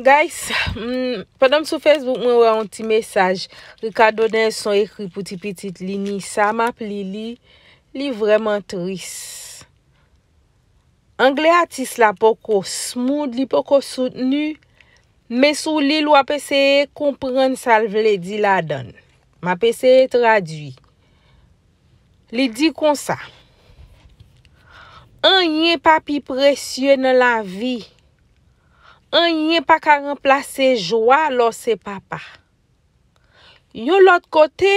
Guys, mm, padam sou Facebook mwen wè yon ti mesaj. Rikadou den son ekri pouti piti li ni sa map li li. Li vremen tris. Angle atis la poko smooth, li poko soutenu. Mè sou li lwa peseye kompren sal vle di la don. Ma peseye tradwi. Li di kon sa. An yon papi presyon nan la vi. An yon pa ka remplase joa lo se papa. Yon lot kote,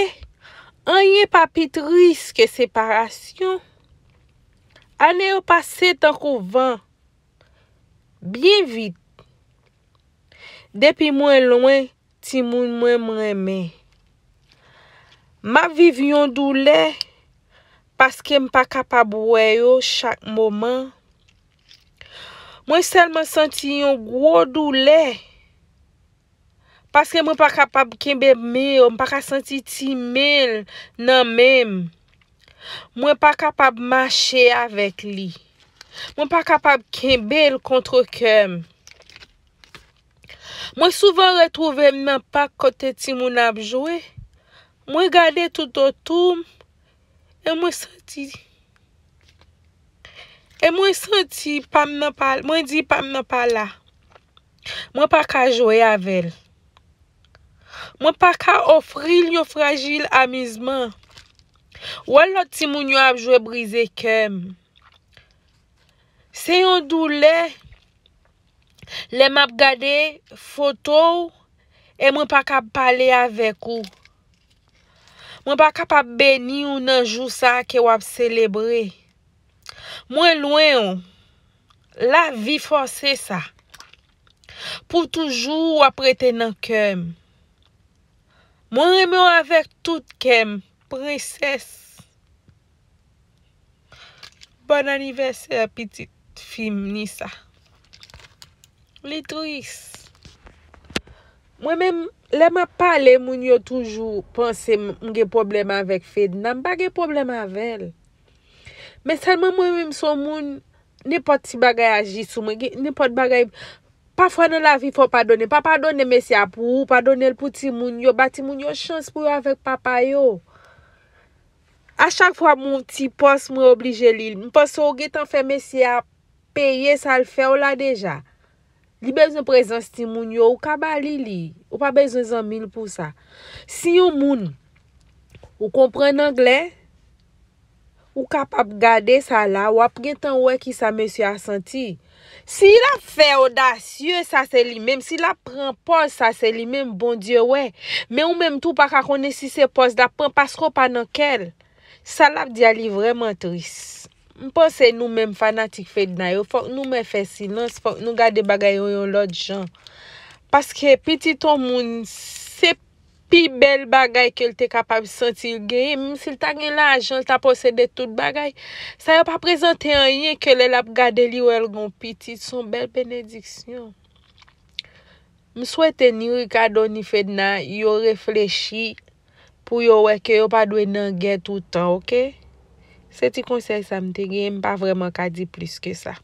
an yon pa pit risk separasyon. An yon pase tan kouvan, biye vit. Depi mwen lwen, ti mwen mwen mwen men. Ma viv yon doule, paske mpa ka pa bouwe yo chak momen. Mwen sel mwen santi yon gro doule. Paske mwen pa kapab kenbe mè, mwen pa ka santi timèl nan mèm. Mwen pa kapab mache avèk li. Mwen pa kapab kenbe l kontro kem. Mwen souven retouve mwen pa kote ti moun apjowe. Mwen gade toutotoum, e mwen santi li. E mwen senti, mwen di pam nan pala, mwen pa ka joe avel. Mwen pa ka ofri lyo fragil amizman. Wala ti moun yo ap joe brize kem. Se yon doule, le map gade foto, e mwen pa ka pale avek ou. Mwen pa ka pa beni ou nan jou sa ke wap celebre. Mwen lwen yon, la vi fose sa, pou toujou aprete nan kem. Mwen remen avèk tout kem, preces. Bon aniversè, pitit, fim ni sa. Litris. Mwen men, lèman pale moun yo toujou pense mge problem avèk Fednam, ba ge problem avèl. Mè sel mè mwen mè mè msè moun, ne pot ti bagay aji sou mè, ne pot bagay, pa fwa nan la vi fwa padone, pa padone mesya pou, padone l pou ti moun yo, ba ti moun yo, chans pou yo avèk papa yo. A chak fwa moun ti pos mwen oblije li, mwen pos ou getan fè mesya, peye sal fè ou la deja. Li bezon prezen si ti moun yo, ou ka bali li, ou pa bezon zan mil pou sa. Si yo moun, ou kompren anglen, ou kapap gade sa la, ou ap gen tan wè ki sa mè sè a senti. Si la fè odasye, sa sè li mèm, si la pren pos, sa sè li mèm, bon diyo wè. Mè ou mèm tou pa ka kone si se pos, la pren pasko pa nan kel. Sa la di ali vreman tris. Mponsè nou mèm fanatik fèd nan yo, fòk nou mè fè silans, fòk nou gade bagayon yon lòd chan. Paske piti ton moun... Pi bel bagay ke l te kapab sentil gen. M si l ta gen la ajan, l ta posede tout bagay. Sa yo pa prezante an yen ke l el ap gade li ou el gon piti. Son bel benediksyon. M souwete ni rikado ni fedna yo reflechi pou yo weke yo pa dwe nan gen toutan, oke? Se ti konsek sa mte gen, mi pa vreman ka di plis ke sa.